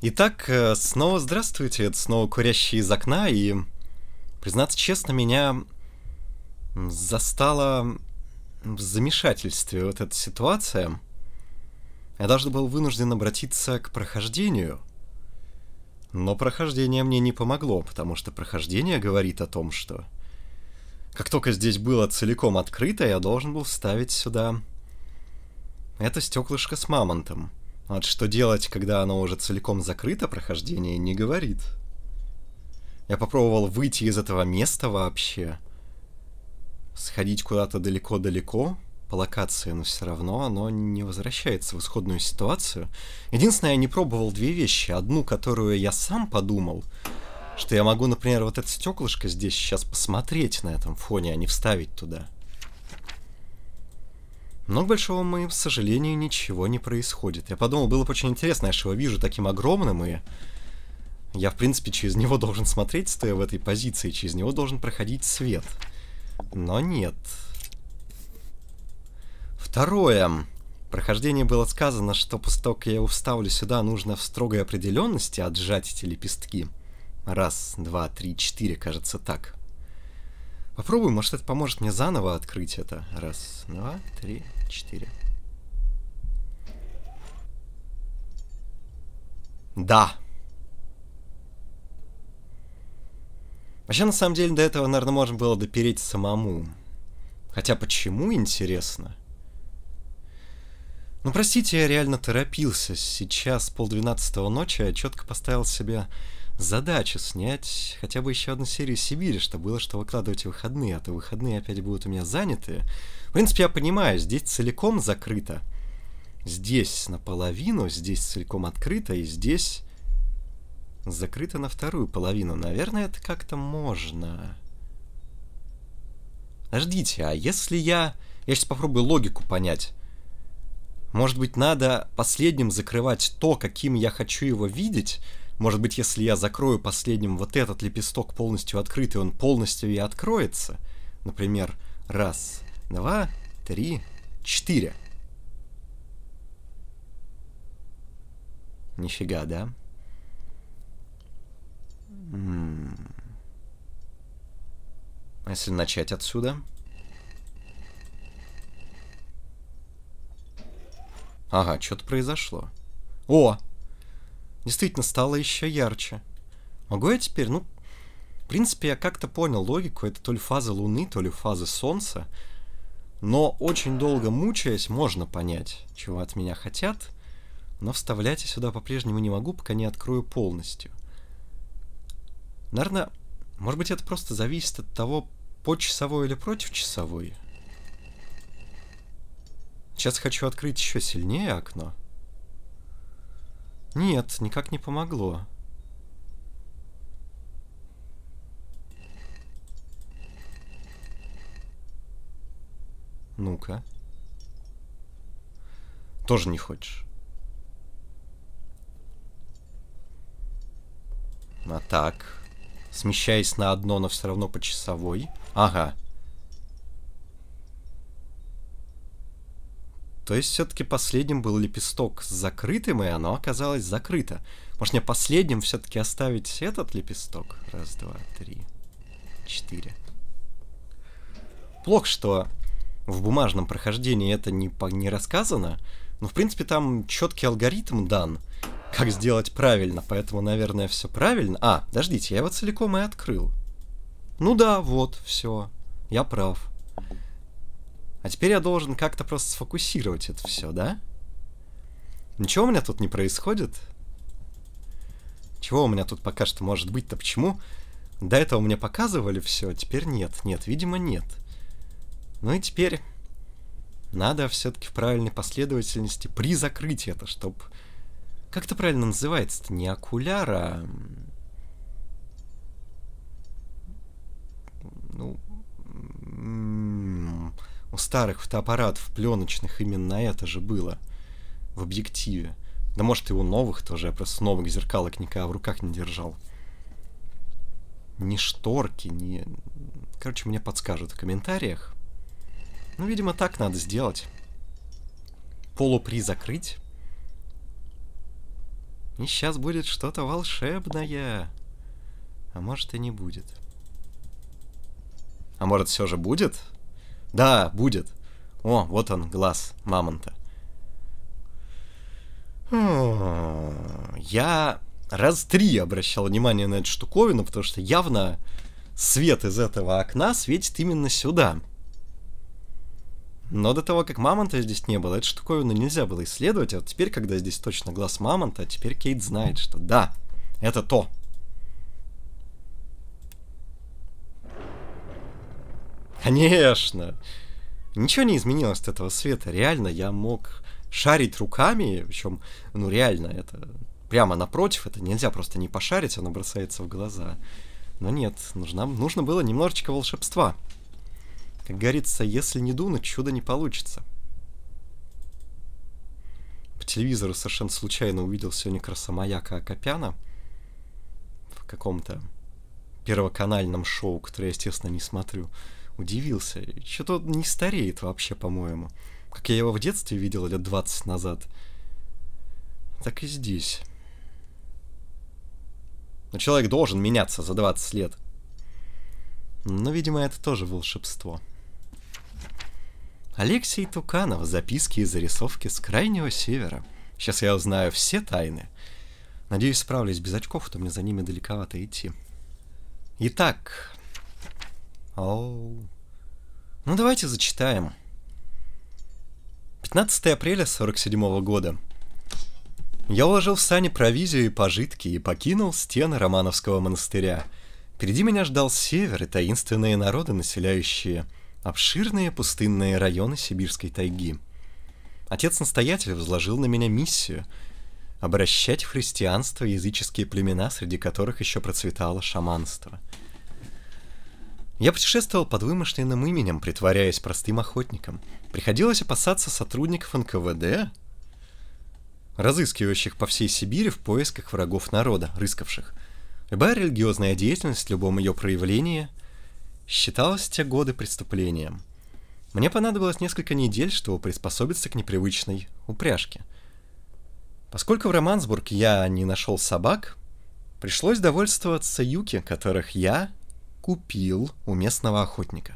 Итак, э, снова здравствуйте, это снова «Курящие из окна», и, признаться честно, меня застала в замешательстве вот эта ситуация. Я даже был вынужден обратиться к прохождению. Но прохождение мне не помогло, потому что прохождение говорит о том, что как только здесь было целиком открыто, я должен был вставить сюда это стеклышко с мамонтом — вот что делать, когда оно уже целиком закрыто, прохождение не говорит. Я попробовал выйти из этого места вообще. Сходить куда-то далеко-далеко по локации, но все равно оно не возвращается в исходную ситуацию. Единственное, я не пробовал две вещи. Одну, которую я сам подумал, что я могу, например, вот это стеклышко здесь сейчас посмотреть на этом фоне, а не вставить туда. Но, к большому моему сожалению, ничего не происходит. Я подумал, было бы очень интересно, я же его вижу таким огромным, и я, в принципе, через него должен смотреть, стоя в этой позиции, через него должен проходить свет. Но нет. Второе. Прохождение было сказано, что после того, как я его вставлю сюда, нужно в строгой определенности отжать эти лепестки. Раз, два, три, четыре, кажется, так. Попробуй, может это поможет мне заново открыть это. Раз, два, три, четыре. Да. Вообще, на самом деле, до этого, наверное, можно было допереть самому. Хотя почему, интересно? Ну, простите, я реально торопился. Сейчас полдвенадцатого ночи, я а четко поставил себе Задача снять хотя бы еще одну серию Сибири, чтобы было что выкладывать в выходные, а то выходные опять будут у меня заняты. В принципе, я понимаю, здесь целиком закрыто. Здесь наполовину, здесь целиком открыто, и здесь закрыто на вторую половину. Наверное, это как-то можно. Подождите, а если я... Я сейчас попробую логику понять. Может быть, надо последним закрывать то, каким я хочу его видеть, может быть, если я закрою последним вот этот лепесток полностью открытый, он полностью и откроется? Например, раз, два, три, четыре. Нифига, да? А если начать отсюда? Ага, что-то произошло. О, действительно стало еще ярче. Могу я теперь, ну, в принципе, я как-то понял логику, это то ли фазы Луны, то ли фазы Солнца, но очень долго мучаясь, можно понять, чего от меня хотят, но вставлять я сюда по-прежнему не могу, пока не открою полностью. Наверное, может быть, это просто зависит от того, по часовой или против часовой. Сейчас хочу открыть еще сильнее окно. Нет, никак не помогло. Ну-ка. Тоже не хочешь. А так. Смещаясь на одно, но все равно по часовой. Ага. То есть все-таки последним был лепесток с закрытым, и оно оказалось закрыто. Может мне последним все-таки оставить этот лепесток? Раз, два, три, четыре. Плохо, что в бумажном прохождении это не, по, не рассказано, но в принципе там четкий алгоритм дан, как сделать правильно, поэтому, наверное, все правильно. А, подождите, я его целиком и открыл. Ну да, вот, все, я прав. А теперь я должен как-то просто сфокусировать это все, да? Ничего у меня тут не происходит? Чего у меня тут пока что может быть-то? Почему? До этого мне показывали все, теперь нет. Нет, видимо, нет. Ну и теперь надо все-таки в правильной последовательности при закрытии это, чтобы Как это правильно называется-то? Не окуляр, а... Ну... У старых фотоаппаратов пленочных именно это же было. В объективе. Да может и у новых тоже, я просто новых зеркалок никогда в руках не держал. Ни шторки, ни... Короче, мне подскажут в комментариях. Ну, видимо, так надо сделать. Полупри закрыть. И сейчас будет что-то волшебное. А может и не будет. А может все же будет? Да, будет. О, вот он, глаз мамонта. Хм, я раз три обращал внимание на эту штуковину, потому что явно свет из этого окна светит именно сюда. Но до того, как мамонта здесь не было, эту штуковину нельзя было исследовать, а вот теперь, когда здесь точно глаз мамонта, теперь Кейт знает, что да, это то. Конечно. Ничего не изменилось от этого света. Реально, я мог шарить руками, причем, ну реально, это прямо напротив, это нельзя просто не пошарить, оно бросается в глаза. Но нет, нужно, нужно было немножечко волшебства. Как говорится, если не дунуть, чудо не получится. По телевизору совершенно случайно увидел сегодня красомаяка Акопяна в каком-то первоканальном шоу, которое я, естественно, не смотрю удивился. Что-то он не стареет вообще, по-моему. Как я его в детстве видел лет 20 назад. Так и здесь. Но человек должен меняться за 20 лет. Но, видимо, это тоже волшебство. Алексей Туканов. Записки и зарисовки с Крайнего Севера. Сейчас я узнаю все тайны. Надеюсь, справлюсь без очков, а то мне за ними далековато идти. Итак, Оу. Ну давайте зачитаем. 15 апреля 47 года. Я уложил в сани провизию и пожитки и покинул стены Романовского монастыря. Впереди меня ждал север и таинственные народы, населяющие обширные пустынные районы сибирской тайги. Отец-настоятель возложил на меня миссию — обращать в христианство языческие племена, среди которых еще процветало шаманство — я путешествовал под вымышленным именем, притворяясь простым охотником. Приходилось опасаться сотрудников НКВД, разыскивающих по всей Сибири в поисках врагов народа, рыскавших. Любая религиозная деятельность в любом ее проявлении считалась в те годы преступлением. Мне понадобилось несколько недель, чтобы приспособиться к непривычной упряжке. Поскольку в Романсбург я не нашел собак, пришлось довольствоваться юки, которых я купил у местного охотника.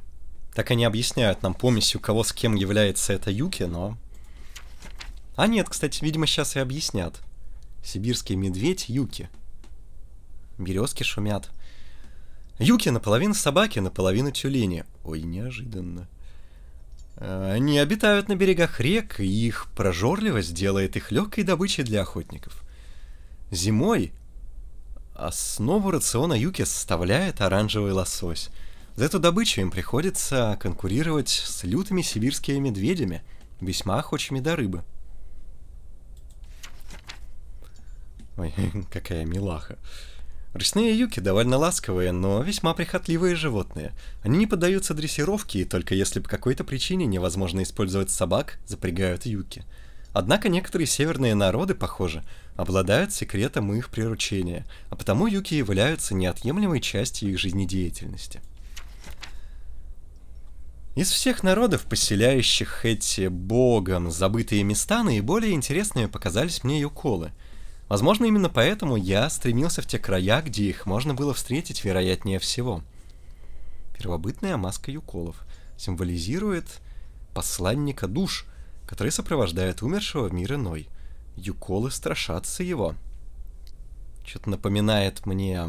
Так они объясняют нам помесью, кого с кем является эта Юки, но... А нет, кстати, видимо, сейчас и объяснят. Сибирский медведь Юки. Березки шумят. Юки наполовину собаки, наполовину тюлени. Ой, неожиданно. А, они обитают на берегах рек, и их прожорливость делает их легкой добычей для охотников. Зимой Основу рациона юки составляет оранжевый лосось. За эту добычу им приходится конкурировать с лютыми сибирскими медведями, весьма охочими до рыбы. Ой, какая милаха. Ручные юки довольно ласковые, но весьма прихотливые животные. Они не поддаются дрессировке, и только если по какой-то причине невозможно использовать собак, запрягают юки. Однако некоторые северные народы, похоже, обладают секретом их приручения, а потому юки являются неотъемлемой частью их жизнедеятельности. Из всех народов, поселяющих эти богом забытые места, наиболее интересными показались мне юколы. Возможно, именно поэтому я стремился в те края, где их можно было встретить вероятнее всего. Первобытная маска юколов символизирует посланника душ – которые сопровождают умершего в мир иной. Юколы страшатся его. Что-то напоминает мне,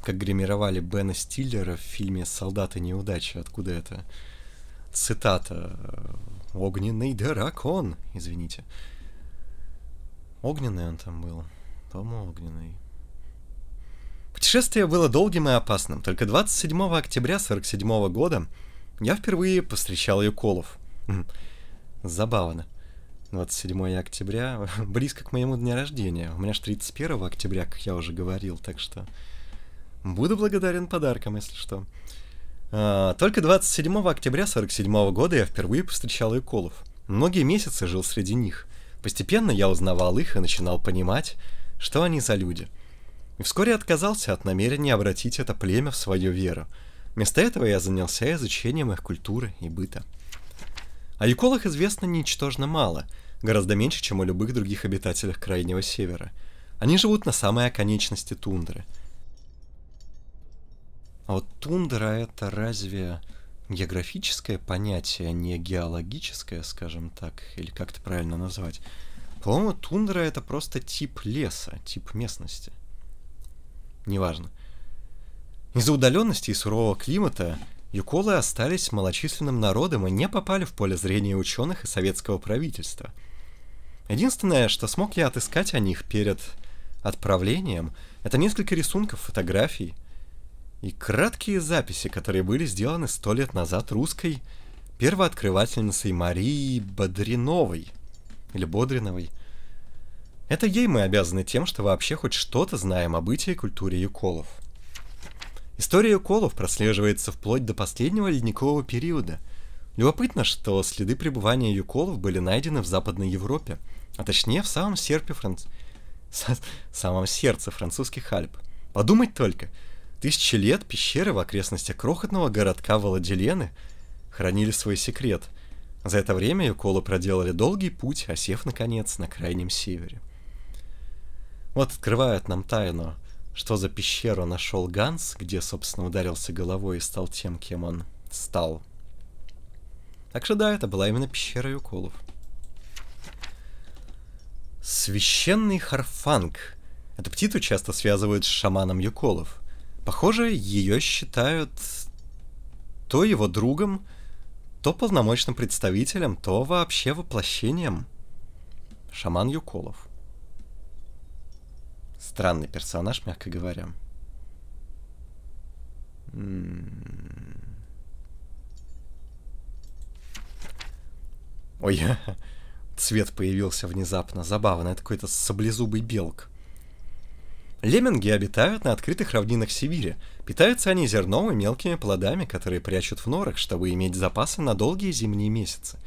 как гримировали Бена Стиллера в фильме «Солдаты неудачи». Откуда это? Цитата. Э, «Огненный дракон». Извините. Огненный он там был. По-моему, огненный. Путешествие было долгим и опасным. Только 27 октября 1947 года я впервые повстречал Юколов. Забавно. 27 октября, близко к моему дню рождения. У меня же 31 октября, как я уже говорил, так что... Буду благодарен подарком, если что. А, только 27 октября 47 года я впервые повстречал Иколов. Многие месяцы жил среди них. Постепенно я узнавал их и начинал понимать, что они за люди. И вскоре отказался от намерения обратить это племя в свою веру. Вместо этого я занялся изучением их культуры и быта. О а юколах известно ничтожно мало, гораздо меньше, чем о любых других обитателях Крайнего Севера. Они живут на самой оконечности тундры. А вот тундра это разве географическое понятие, а не геологическое, скажем так, или как это правильно назвать? По-моему, тундра это просто тип леса, тип местности. Неважно. Из-за удаленности и сурового климата Юколы остались малочисленным народом и не попали в поле зрения ученых и советского правительства. Единственное, что смог я отыскать о них перед отправлением, это несколько рисунков, фотографий и краткие записи, которые были сделаны сто лет назад русской первооткрывательницей Марии Бодриновой. Или Бодриновой. Это ей мы обязаны тем, что вообще хоть что-то знаем о бытии и культуре юколов. История уколов прослеживается вплоть до последнего ледникового периода. Любопытно, что следы пребывания юколов были найдены в Западной Европе, а точнее в самом, серпе Франц... С... самом сердце французских Альп. Подумать только, тысячи лет пещеры в окрестностях крохотного городка Володелены хранили свой секрет. За это время юколы проделали долгий путь, осев, наконец, на крайнем севере. Вот открывают нам тайну – что за пещеру нашел Ганс, где, собственно, ударился головой и стал тем, кем он стал. Так что да, это была именно пещера и уколов. Священный Харфанг. Эту птицу часто связывают с шаманом Юколов. Похоже, ее считают то его другом, то полномочным представителем, то вообще воплощением. Шаман Юколов. Странный персонаж, мягко говоря. Ой, цвет появился внезапно. Забавно, это какой-то саблезубый белк. Лемминги обитают на открытых равнинах Сибири. Питаются они зерном и мелкими плодами, которые прячут в норах, чтобы иметь запасы на долгие зимние месяцы.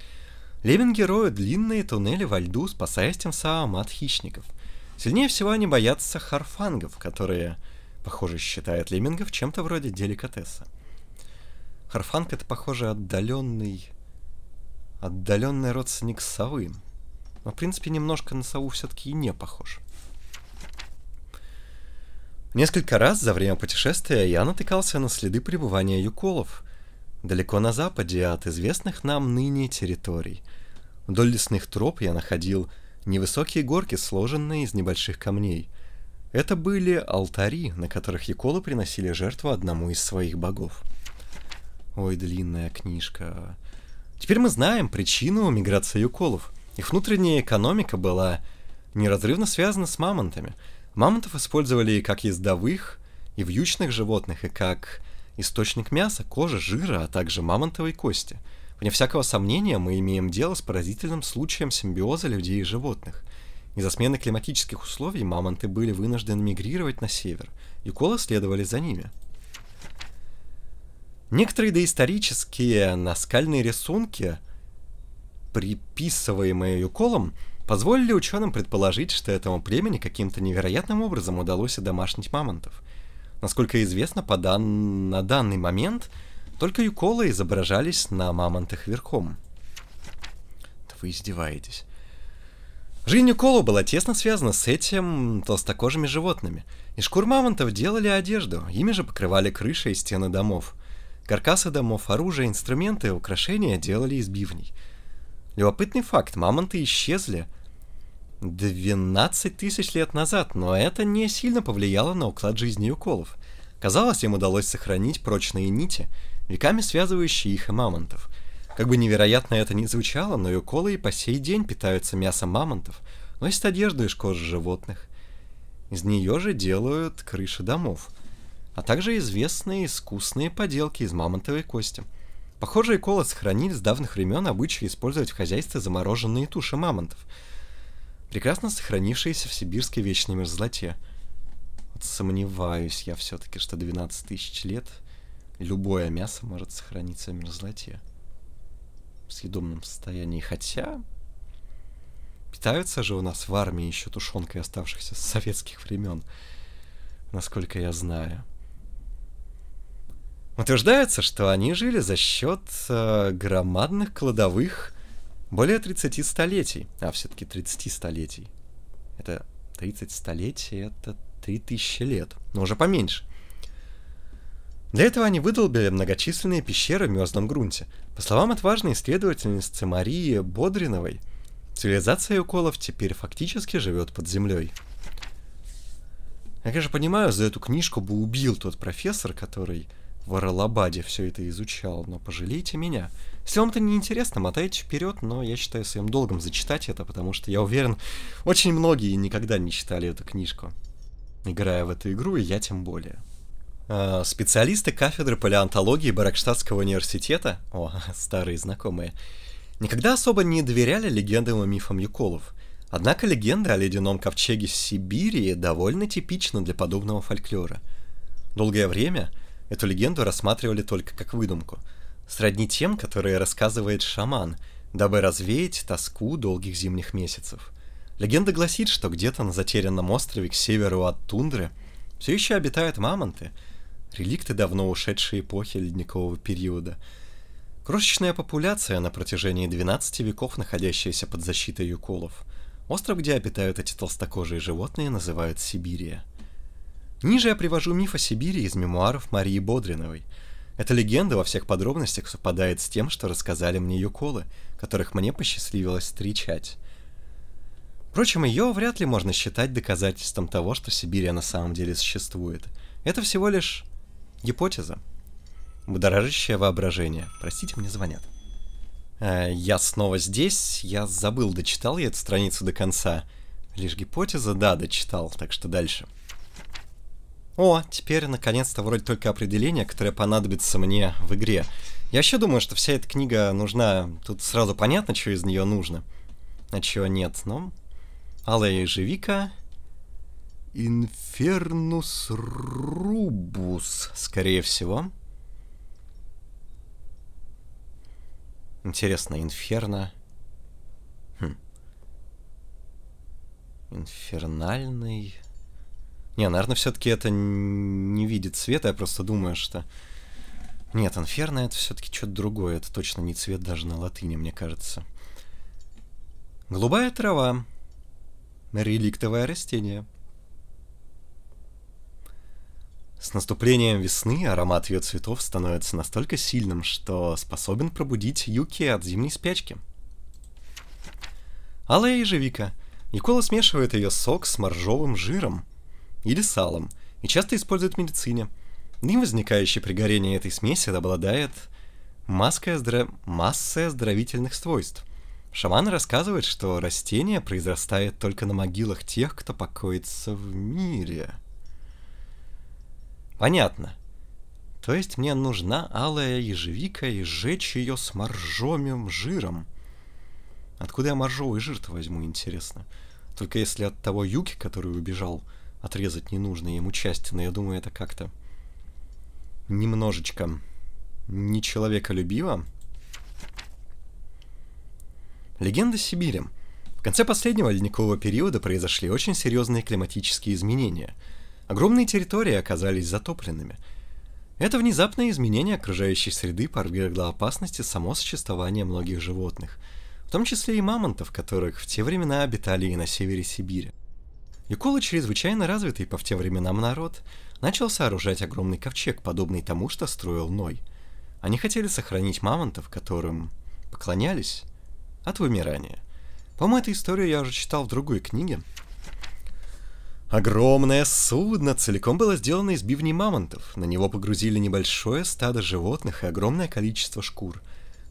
Лемминги роют длинные туннели во льду, спасаясь тем самым от хищников – Сильнее всего они боятся харфангов, которые, похоже, считают лемингов чем-то вроде деликатеса. Харфанг это, похоже, отдаленный... отдаленный родственник совы. Но, в принципе, немножко на сову все-таки и не похож. Несколько раз за время путешествия я натыкался на следы пребывания юколов, далеко на западе от известных нам ныне территорий. Вдоль лесных троп я находил невысокие горки, сложенные из небольших камней. Это были алтари, на которых Яколы приносили жертву одному из своих богов. Ой, длинная книжка. Теперь мы знаем причину миграции юколов. Их внутренняя экономика была неразрывно связана с мамонтами. Мамонтов использовали как ездовых и вьючных животных, и как источник мяса, кожи, жира, а также мамонтовой кости – Вне всякого сомнения мы имеем дело с поразительным случаем симбиоза людей и животных. Из-за смены климатических условий мамонты были вынуждены мигрировать на север, и колы следовали за ними. Некоторые доисторические наскальные рисунки, приписываемые юколам, позволили ученым предположить, что этому племени каким-то невероятным образом удалось одомашнить мамонтов. Насколько известно, по дан... на данный момент – только юколы изображались на мамонтах верхом. Да вы издеваетесь. Жизнь юколу была тесно связана с этим толстокожими животными. Из шкур мамонтов делали одежду, ими же покрывали крыши и стены домов. Каркасы домов, оружие, инструменты и украшения делали из бивней. Любопытный факт, мамонты исчезли 12 тысяч лет назад, но это не сильно повлияло на уклад жизни юколов. Казалось, им удалось сохранить прочные нити – веками связывающие их и мамонтов. Как бы невероятно это ни звучало, но юколы и по сей день питаются мясом мамонтов, носят одежду из кожи животных. Из нее же делают крыши домов, а также известные искусные поделки из мамонтовой кости. Похоже, иколы сохранили с давних времен обычаи использовать в хозяйстве замороженные туши мамонтов, прекрасно сохранившиеся в сибирской вечной мерзлоте. Вот сомневаюсь я все-таки, что 12 тысяч лет — любое мясо может сохраниться в мерзлоте в съедобном состоянии. Хотя питаются же у нас в армии еще тушенкой оставшихся с советских времен, насколько я знаю. Утверждается, что они жили за счет э, громадных кладовых более 30 столетий. А все-таки 30 столетий. Это 30 столетий, это 3000 лет. Но уже поменьше. Для этого они выдолбили многочисленные пещеры в мерзлом грунте. По словам отважной исследовательницы Марии Бодриновой, цивилизация уколов теперь фактически живет под землей. Я, конечно, понимаю, за эту книжку бы убил тот профессор, который в Аралабаде все это изучал, но пожалейте меня. Если вам это неинтересно, мотайте вперед, но я считаю своим долгом зачитать это, потому что я уверен, очень многие никогда не читали эту книжку. Играя в эту игру, и я тем более. Э, специалисты кафедры палеонтологии Баракштадтского университета, о, старые знакомые, никогда особо не доверяли легендам и мифам Юколов. Однако легенда о ледяном ковчеге Сибири довольно типична для подобного фольклора. Долгое время эту легенду рассматривали только как выдумку, сродни тем, которые рассказывает шаман, дабы развеять тоску долгих зимних месяцев. Легенда гласит, что где-то на затерянном острове к северу от тундры все еще обитают мамонты — реликты давно ушедшей эпохи ледникового периода. Крошечная популяция, на протяжении 12 веков находящаяся под защитой юколов. Остров, где обитают эти толстокожие животные, называют Сибирия. Ниже я привожу миф о Сибири из мемуаров Марии Бодриновой. Эта легенда во всех подробностях совпадает с тем, что рассказали мне юколы, которых мне посчастливилось встречать. Впрочем, ее вряд ли можно считать доказательством того, что Сибирия на самом деле существует. Это всего лишь Гипотеза. Будоражащее воображение. Простите, мне звонят. Э, я снова здесь, я забыл, дочитал я эту страницу до конца. Лишь гипотеза, да, дочитал, так что дальше. О, теперь наконец-то вроде только определение, которое понадобится мне в игре. Я еще думаю, что вся эта книга нужна... Тут сразу понятно, что из нее нужно, а чего нет, но... Ну, алая ежевика, Инфернус рубус, скорее всего. Интересно, инферно... Хм. Инфернальный... Не, наверное, все-таки это не видит света, я просто думаю, что... Нет, инферно это все-таки что-то другое, это точно не цвет даже на латыни, мне кажется. Голубая трава. Реликтовое растение. С наступлением весны аромат ее цветов становится настолько сильным, что способен пробудить юки от зимней спячки. Алая ежевика. Никола смешивает ее сок с моржовым жиром или салом и часто использует в медицине. Дым, возникающий при горении этой смеси, обладает маской оздра... массой оздоровительных свойств. Шаман рассказывает, что растение произрастает только на могилах тех, кто покоится в мире – Понятно. То есть мне нужна алая ежевика и сжечь ее с моржовым жиром. Откуда я моржовый жир-то возьму, интересно? Только если от того юки, который убежал, отрезать ненужные ему части, но я думаю, это как-то немножечко нечеловеколюбиво. Легенда Сибири. В конце последнего ледникового периода произошли очень серьезные климатические изменения – Огромные территории оказались затопленными. Это внезапное изменение окружающей среды подвергло опасности само существование многих животных, в том числе и мамонтов, которых в те времена обитали и на севере Сибири. Юкола, чрезвычайно развитый по в те временам народ, начал сооружать огромный ковчег, подобный тому, что строил Ной. Они хотели сохранить мамонтов, которым поклонялись, от вымирания. По-моему, эту историю я уже читал в другой книге, Огромное судно целиком было сделано из бивней мамонтов. На него погрузили небольшое стадо животных и огромное количество шкур.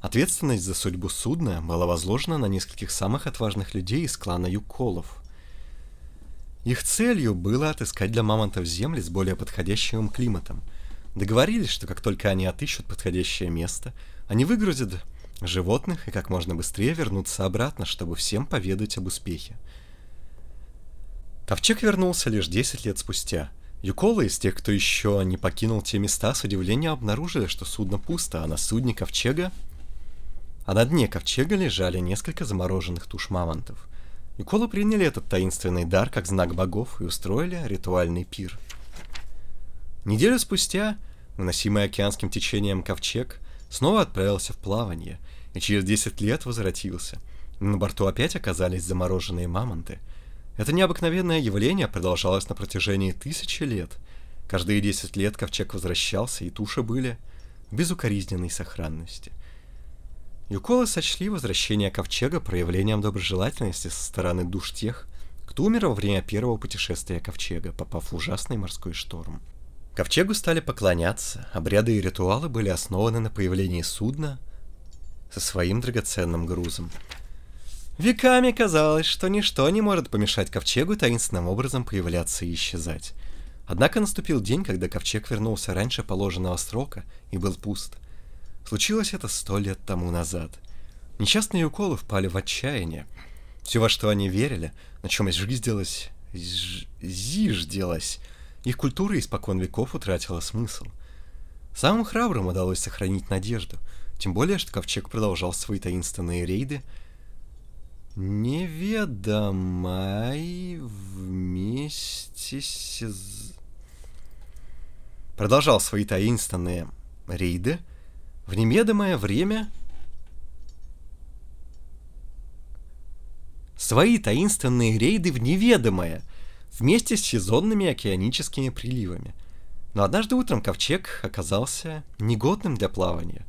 Ответственность за судьбу судна была возложена на нескольких самых отважных людей из клана Юколов. Их целью было отыскать для мамонтов земли с более подходящим климатом. Договорились, что как только они отыщут подходящее место, они выгрузят животных и как можно быстрее вернутся обратно, чтобы всем поведать об успехе. Ковчег вернулся лишь 10 лет спустя. Юколы из тех, кто еще не покинул те места, с удивлением обнаружили, что судно пусто, а на судне ковчега... А на дне ковчега лежали несколько замороженных туш мамонтов. Юколы приняли этот таинственный дар как знак богов и устроили ритуальный пир. Неделю спустя, уносимый океанским течением ковчег, снова отправился в плавание и через 10 лет возвратился. На борту опять оказались замороженные мамонты — это необыкновенное явление продолжалось на протяжении тысячи лет. Каждые десять лет ковчег возвращался, и туши были в безукоризненной сохранности. Юколы сочли возвращение ковчега проявлением доброжелательности со стороны душ тех, кто умер во время первого путешествия ковчега, попав в ужасный морской шторм. Ковчегу стали поклоняться, обряды и ритуалы были основаны на появлении судна со своим драгоценным грузом – Веками казалось, что ничто не может помешать ковчегу таинственным образом появляться и исчезать. Однако наступил день, когда ковчег вернулся раньше положенного срока и был пуст. Случилось это сто лет тому назад. Несчастные уколы впали в отчаяние. Все, во что они верили, на чем зиждилось, зиждилось, их культура испокон веков утратила смысл. Самым храбрым удалось сохранить надежду, тем более, что ковчег продолжал свои таинственные рейды – Неведомой вместе с... Продолжал свои таинственные рейды в неведомое время... Свои таинственные рейды в неведомое, вместе с сезонными океаническими приливами. Но однажды утром ковчег оказался негодным для плавания.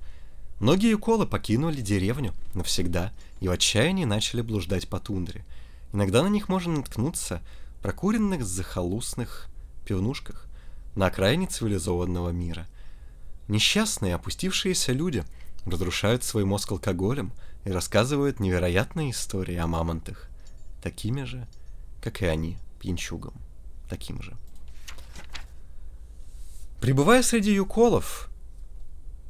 Многие уколы покинули деревню навсегда — и в отчаянии начали блуждать по тундре. Иногда на них можно наткнуться в прокуренных захолустных пивнушках на окраине цивилизованного мира. Несчастные, опустившиеся люди разрушают свой мозг алкоголем и рассказывают невероятные истории о мамонтах, такими же, как и они, пьянчугам, таким же. Пребывая среди юколов,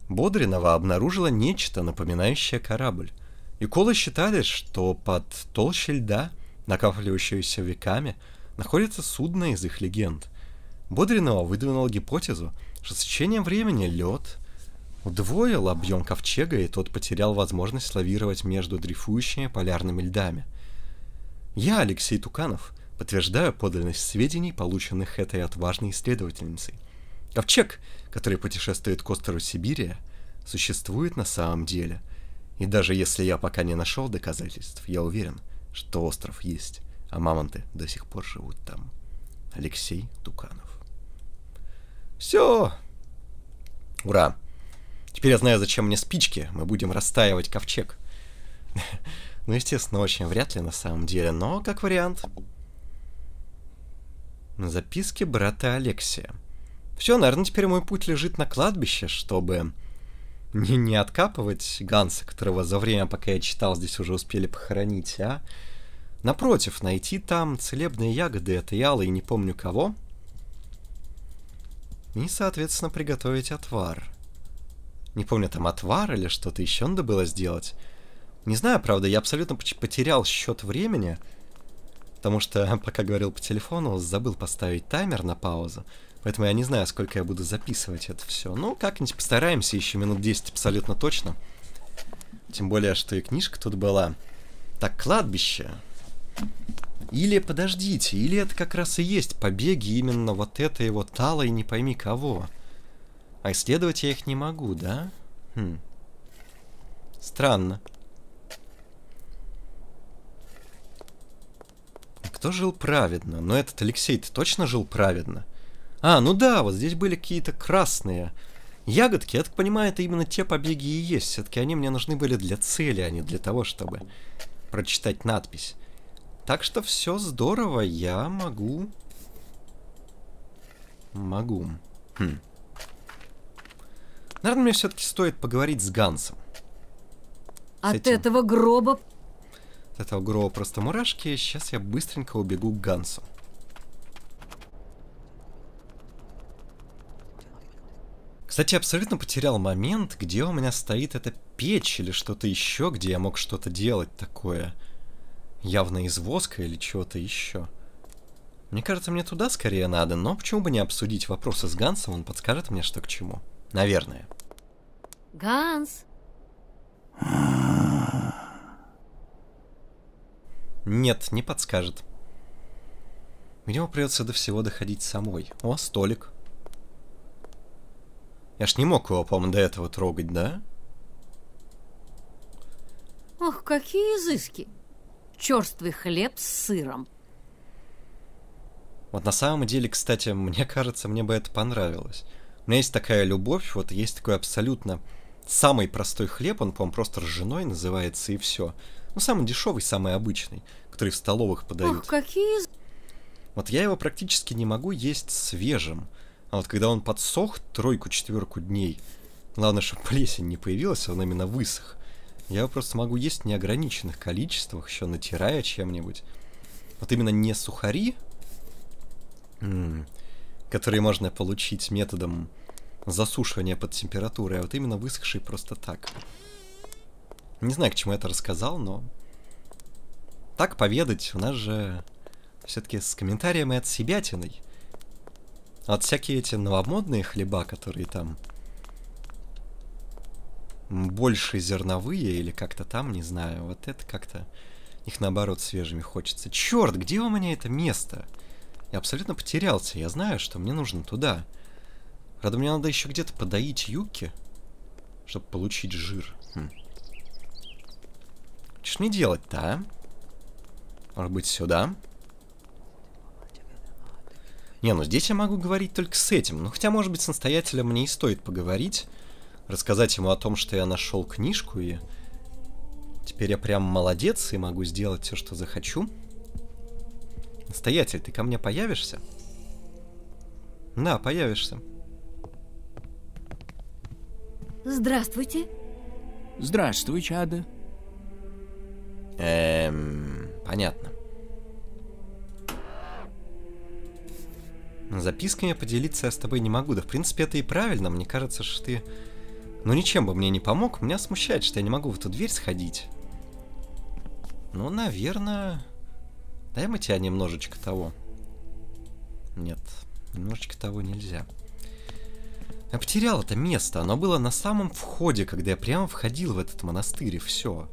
Бодринова обнаружила нечто, напоминающее корабль — Эколы считали, что под толщей льда, накапливающейся веками, находится судно из их легенд. Бодренова выдвинул гипотезу, что с течением времени лед удвоил объем ковчега, и тот потерял возможность лавировать между дрейфующими полярными льдами. Я, Алексей Туканов, подтверждаю подлинность сведений, полученных этой отважной исследовательницей. Ковчег, который путешествует к острову Сибири, существует на самом деле – и даже если я пока не нашел доказательств, я уверен, что остров есть, а мамонты до сих пор живут там. Алексей Туканов. Все! Ура! Теперь я знаю, зачем мне спички. Мы будем растаивать ковчег. Ну, естественно, очень вряд ли на самом деле, но как вариант. Записки брата Алексия. Все, наверное, теперь мой путь лежит на кладбище, чтобы не, не откапывать Ганса, которого за время, пока я читал, здесь уже успели похоронить, а напротив, найти там целебные ягоды от Иала и не помню кого, и, соответственно, приготовить отвар. Не помню, там отвар или что-то еще надо было сделать. Не знаю, правда, я абсолютно потерял счет времени, потому что, пока говорил по телефону, забыл поставить таймер на паузу. Поэтому я не знаю, сколько я буду записывать это все. Ну, как-нибудь постараемся, еще минут 10 абсолютно точно. Тем более, что и книжка тут была. Так, кладбище. Или, подождите, или это как раз и есть побеги именно вот этой вот талой не пойми кого. А исследовать я их не могу, да? Хм. Странно. А кто жил праведно? Но этот Алексей-то точно жил праведно? А, ну да, вот здесь были какие-то красные ягодки. Я так понимаю, это именно те побеги и есть. Все-таки они мне нужны были для цели, а не для того, чтобы прочитать надпись. Так что все здорово, я могу... Могу. Хм. Наверное, мне все-таки стоит поговорить с Гансом. От этим. этого гроба... От этого гроба просто мурашки. Сейчас я быстренько убегу к Гансу. Кстати, абсолютно потерял момент, где у меня стоит эта печь или что-то еще, где я мог что-то делать такое. Явно из воска или чего-то еще. Мне кажется, мне туда скорее надо, но почему бы не обсудить вопросы с Гансом, он подскажет мне, что к чему. Наверное. Ганс! Нет, не подскажет. Мне придется до всего доходить самой. О, столик. Я ж не мог его, по-моему, до этого трогать, да? Ох, какие изыски! Черствый хлеб с сыром. Вот на самом деле, кстати, мне кажется, мне бы это понравилось. У меня есть такая любовь, вот есть такой абсолютно самый простой хлеб, он, по-моему, просто ржаной называется и все. Ну, самый дешевый, самый обычный, который в столовых подают. Ох, какие... Вот я его практически не могу есть свежим. А вот когда он подсох тройку-четверку дней, главное, чтобы плесень не появилась, а он именно высох, я его просто могу есть в неограниченных количествах, еще натирая чем-нибудь. Вот именно не сухари, которые можно получить методом засушивания под температурой, а вот именно высохший просто так. Не знаю, к чему я это рассказал, но так поведать у нас же все-таки с комментарием и от себятиной. Вот всякие эти новомодные хлеба, которые там больше зерновые или как-то там, не знаю. Вот это как-то их наоборот свежими хочется. Черт, где у меня это место? Я абсолютно потерялся. Я знаю, что мне нужно туда. Правда, мне надо еще где-то подоить юки, чтобы получить жир. Хм. Что ж мне делать-то, а? Может быть, сюда? Сюда? Не, ну здесь я могу говорить только с этим. Ну хотя, может быть, с настоятелем мне и стоит поговорить. Рассказать ему о том, что я нашел книжку и... Теперь я прям молодец и могу сделать все, что захочу. Настоятель, ты ко мне появишься? Да, появишься. Здравствуйте. Здравствуй, Чада. Эм, понятно. Записками поделиться я с тобой не могу, да в принципе это и правильно, мне кажется, что ты... Ну ничем бы мне не помог, меня смущает, что я не могу в эту дверь сходить. Ну, наверное... Дай мы тебя немножечко того. Нет, немножечко того нельзя. Я потерял это место, оно было на самом входе, когда я прямо входил в этот монастырь, и все.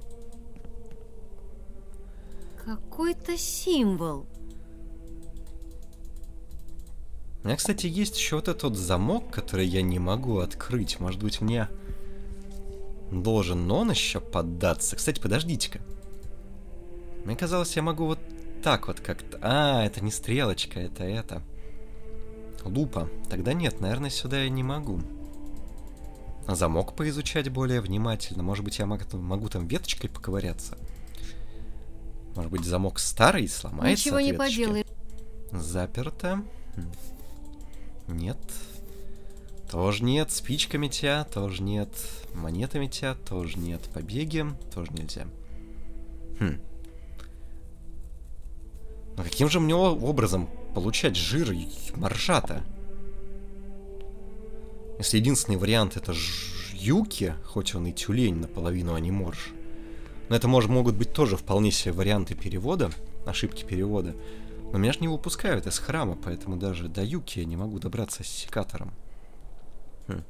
Какой-то символ. У меня, кстати, есть еще вот этот замок, который я не могу открыть. Может быть, мне должен он еще поддаться. Кстати, подождите-ка. Мне казалось, я могу вот так вот как-то... А, это не стрелочка, это это. Лупа. Тогда нет, наверное, сюда я не могу. Замок поизучать более внимательно. Может быть, я могу, могу там веточкой поковыряться. Может быть, замок старый сломается Ничего не поделаешь. Заперто. Нет. Тоже нет. спичками метя, тоже нет. монетами метя, тоже нет. Побеги, тоже нельзя. Хм. Но каким же мне образом получать жир и маржата? Если единственный вариант это юки, хоть он и тюлень наполовину, а не морж. Но это может, могут быть тоже вполне себе варианты перевода, ошибки перевода. Но меня же не выпускают из храма, поэтому даже до Юки я не могу добраться с секатором. Хм.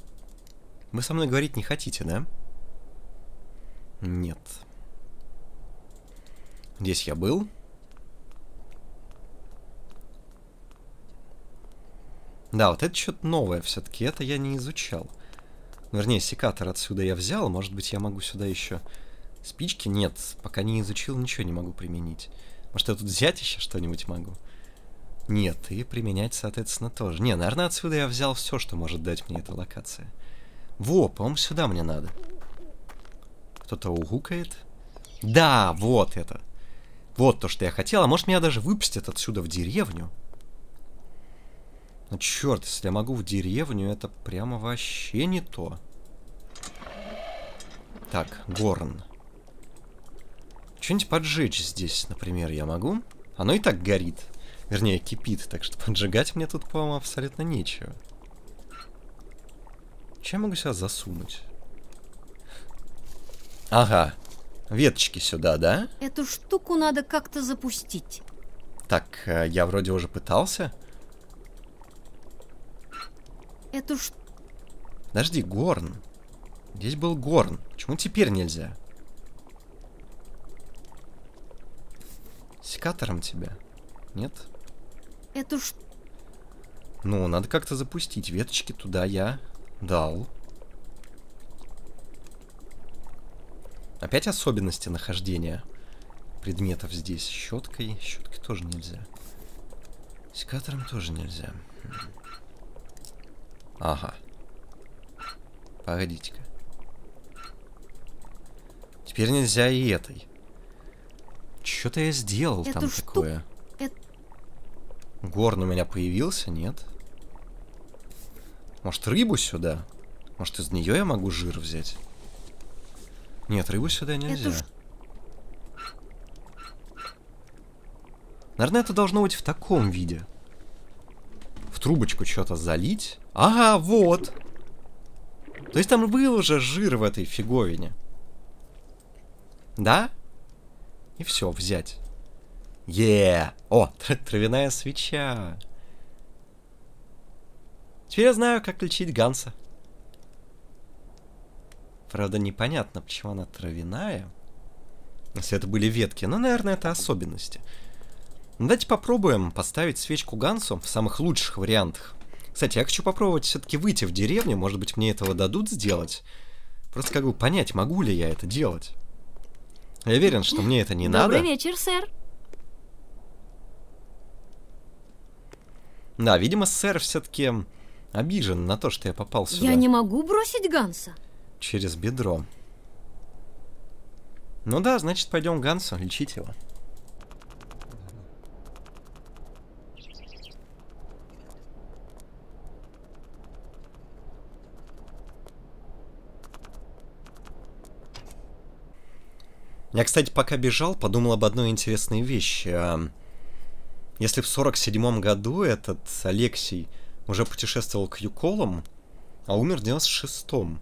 Вы со мной говорить не хотите, да? Нет. Здесь я был. Да, вот это что-то новое все-таки, это я не изучал. Вернее, секатор отсюда я взял, может быть, я могу сюда еще... Спички? Нет, пока не изучил, ничего не могу применить. Может, я тут взять еще что-нибудь могу? Нет, и применять, соответственно, тоже. Не, наверное, отсюда я взял все, что может дать мне эта локация. Во, по-моему, сюда мне надо. Кто-то угукает. Да, вот это. Вот то, что я хотел. А может, меня даже выпустят отсюда в деревню? Ну, черт, если я могу в деревню, это прямо вообще не то. Так, Горн. Что-нибудь поджечь здесь, например, я могу? Оно и так горит. Вернее, кипит, так что поджигать мне тут, по-моему, абсолютно нечего. Чем могу себя засунуть? Ага. Веточки сюда, да? Эту штуку надо как-то запустить. Так, э, я вроде уже пытался. Эту ш... Подожди, горн. Здесь был горн. Почему теперь нельзя? Секатором тебя? Нет? Это ж... Ну, надо как-то запустить. Веточки туда я дал. Опять особенности нахождения предметов здесь. Щеткой. щетки тоже нельзя. Секатором тоже нельзя. Ага. Погодите-ка. Теперь нельзя и этой. Что-то я сделал Эту там шту... такое. Э... Горн у меня появился, нет? Может, рыбу сюда? Может, из нее я могу жир взять? Нет, рыбу сюда нельзя. Эту... Наверное, это должно быть в таком виде. В трубочку что-то залить. Ага, вот! То есть там был уже жир в этой фиговине. Да? И все, взять. Е! О, травяная свеча. Теперь я знаю, как лечить Ганса. Правда, непонятно, почему она травяная. Если это были ветки. Но, наверное, это особенности. Ну, давайте попробуем поставить свечку Гансу в самых лучших вариантах. Кстати, я хочу попробовать все-таки выйти в деревню. Может быть, мне этого дадут сделать. Просто как бы понять, могу ли я это делать. Я уверен, что мне это не Добрый надо. Добрый вечер, сэр. Да, видимо, сэр все-таки обижен на то, что я попал сюда. Я не могу бросить Ганса. Через бедро. Ну да, значит, пойдем Гансу лечить его. Я, кстати, пока бежал, подумал об одной интересной вещи. Если в 47 году этот Алексей уже путешествовал к Юколам, а умер в 96-м,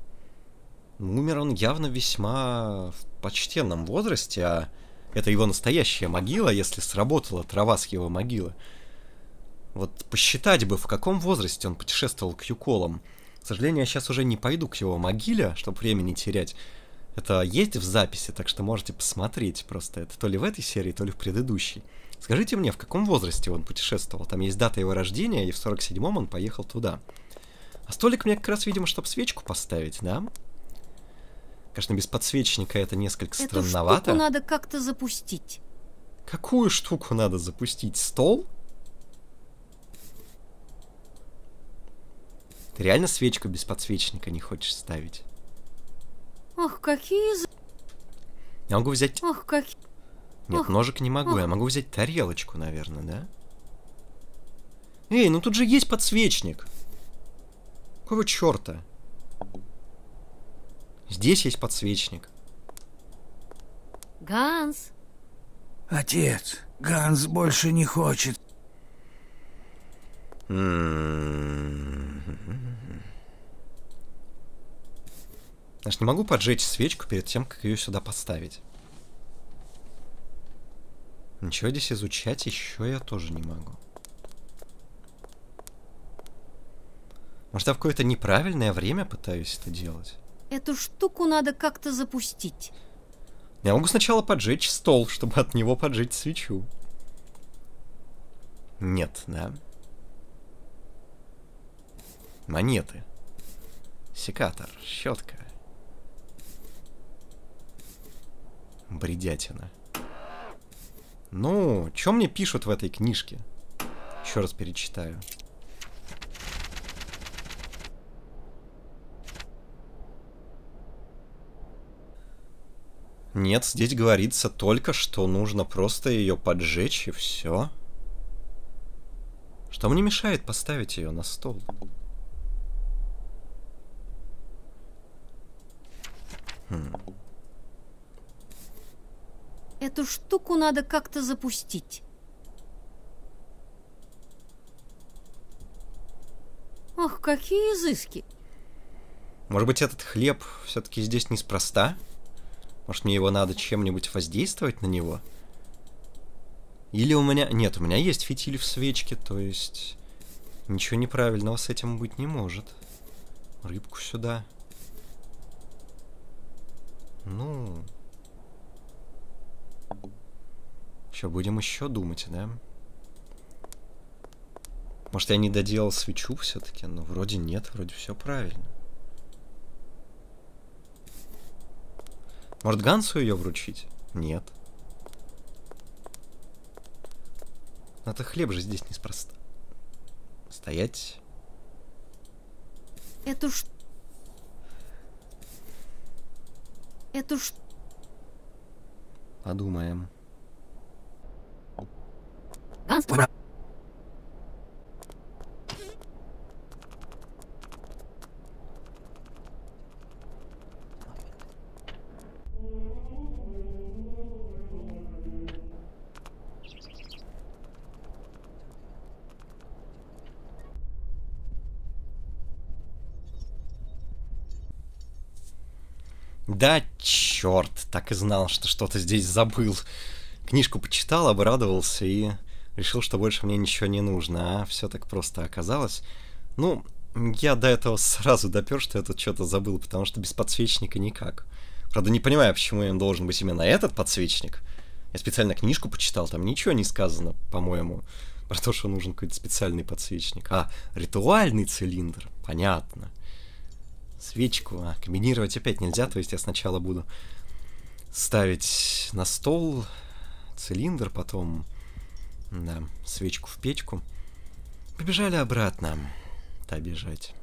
ну, умер он явно весьма в почтенном возрасте, а это его настоящая могила, если сработала трава с его могилы. Вот посчитать бы, в каком возрасте он путешествовал к Юколам. К сожалению, я сейчас уже не пойду к его могиле, чтобы времени терять, это есть в записи, так что можете посмотреть просто. Это то ли в этой серии, то ли в предыдущей. Скажите мне, в каком возрасте он путешествовал? Там есть дата его рождения, и в 47-м он поехал туда. А столик мне как раз, видимо, чтобы свечку поставить, да? Конечно, без подсвечника это несколько Эту странновато. штуку надо как-то запустить. Какую штуку надо запустить? Стол? Ты реально свечку без подсвечника не хочешь ставить? Ох, какие... Я могу взять... Ох, как... Нет, ох, ножик не могу, ох. я могу взять тарелочку, наверное, да? Эй, ну тут же есть подсвечник. Какого черта? Здесь есть подсвечник. Ганс. Отец, Ганс больше не хочет. М м-м-м. Я же не могу поджечь свечку перед тем, как ее сюда поставить. Ничего здесь изучать еще я тоже не могу. Может, я в какое-то неправильное время пытаюсь это делать? Эту штуку надо как-то запустить. Я могу сначала поджечь стол, чтобы от него поджечь свечу. Нет, да. Монеты. Секатор, щетка, Бредятина. Ну, что мне пишут в этой книжке? Еще раз перечитаю. Нет, здесь говорится только, что нужно просто ее поджечь и все. Что мне мешает поставить ее на стол? Хм. Эту штуку надо как-то запустить. Ах, какие изыски! Может быть, этот хлеб все-таки здесь неспроста? Может, мне его надо чем-нибудь воздействовать на него? Или у меня... Нет, у меня есть фитиль в свечке, то есть... Ничего неправильного с этим быть не может. Рыбку сюда. Ну, еще будем еще думать, да? Может, я не доделал свечу все-таки? Но ну, вроде нет, вроде все правильно. Может, Гансу ее вручить? Нет. Это ну, а хлеб же здесь неспроста. Стоять. Эту ж. Эту ш... Подумаем. Да черт. Так и знал, что что-то здесь забыл. Книжку почитал, обрадовался и решил, что больше мне ничего не нужно, а все так просто оказалось. Ну, я до этого сразу допер, что я тут что-то забыл, потому что без подсвечника никак. Правда, не понимаю, почему им должен быть именно этот подсвечник. Я специально книжку почитал, там ничего не сказано, по-моему, про то, что нужен какой-то специальный подсвечник. А, ритуальный цилиндр, понятно. Свечку а, комбинировать опять нельзя, то есть я сначала буду ставить на стол, цилиндр, потом да, свечку в печку. Побежали обратно. Да, бежать.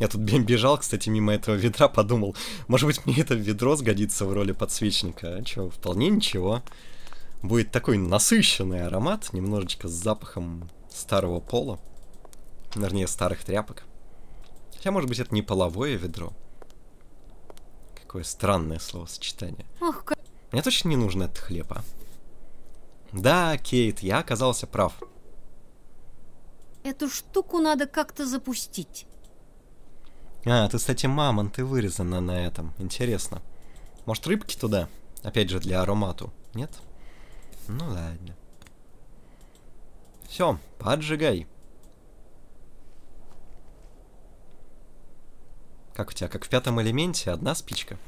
Я тут бежал, кстати, мимо этого ведра, подумал, может быть, мне это ведро сгодится в роли подсвечника. А чё, вполне ничего. Будет такой насыщенный аромат, немножечко с запахом старого пола. Вернее, старых тряпок. Хотя, может быть, это не половое ведро. Какое странное словосочетание. Ох, как... Мне точно не нужен этот хлеба. Да, Кейт, я оказался прав. Эту штуку надо как-то запустить. А, ты, кстати, мамонт и вырезана на этом. Интересно. Может, рыбки туда? Опять же, для аромату. Нет? Ну ладно. Все, поджигай. Как у тебя, как в пятом элементе, одна спичка?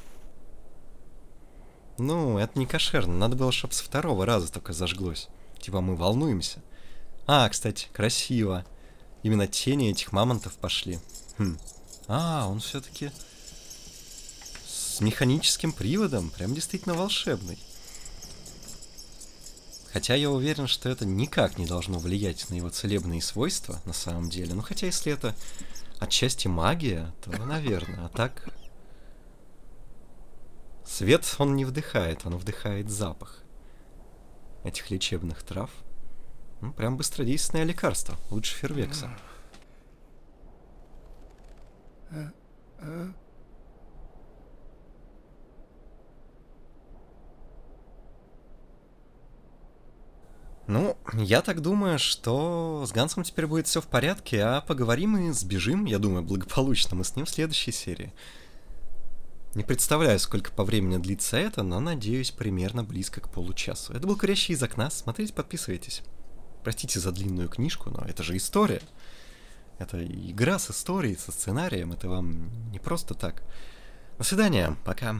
Ну, это не кошерно, надо было, чтобы с второго раза только зажглось. Типа мы волнуемся. А, кстати, красиво. Именно тени этих мамонтов пошли. Хм. А, он все-таки с механическим приводом, прям действительно волшебный. Хотя я уверен, что это никак не должно влиять на его целебные свойства на самом деле. Ну хотя если это отчасти магия, то, наверное, а так... Свет он не вдыхает, он вдыхает запах этих лечебных трав. Ну, прям быстродейственное лекарство, лучше фервекса. Uh, uh. Ну, я так думаю, что с Гансом теперь будет все в порядке, а поговорим и сбежим, я думаю, благополучно мы с ним в следующей серии. Не представляю, сколько по времени длится это, но надеюсь, примерно близко к получасу. Это был Курящий из окна, смотрите, подписывайтесь. Простите за длинную книжку, но это же история. Это игра с историей, со сценарием, это вам не просто так. До свидания, пока.